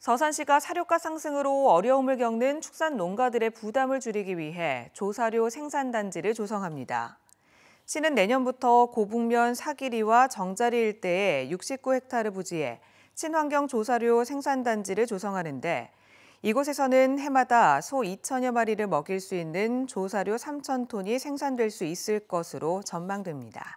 서산시가 사료가 상승으로 어려움을 겪는 축산 농가들의 부담을 줄이기 위해 조사료 생산단지를 조성합니다. 시는 내년부터 고북면 사기리와 정자리 일대에 69헥타르 부지에 친환경 조사료 생산단지를 조성하는데 이곳에서는 해마다 소 2천여 마리를 먹일 수 있는 조사료 3천 톤이 생산될 수 있을 것으로 전망됩니다.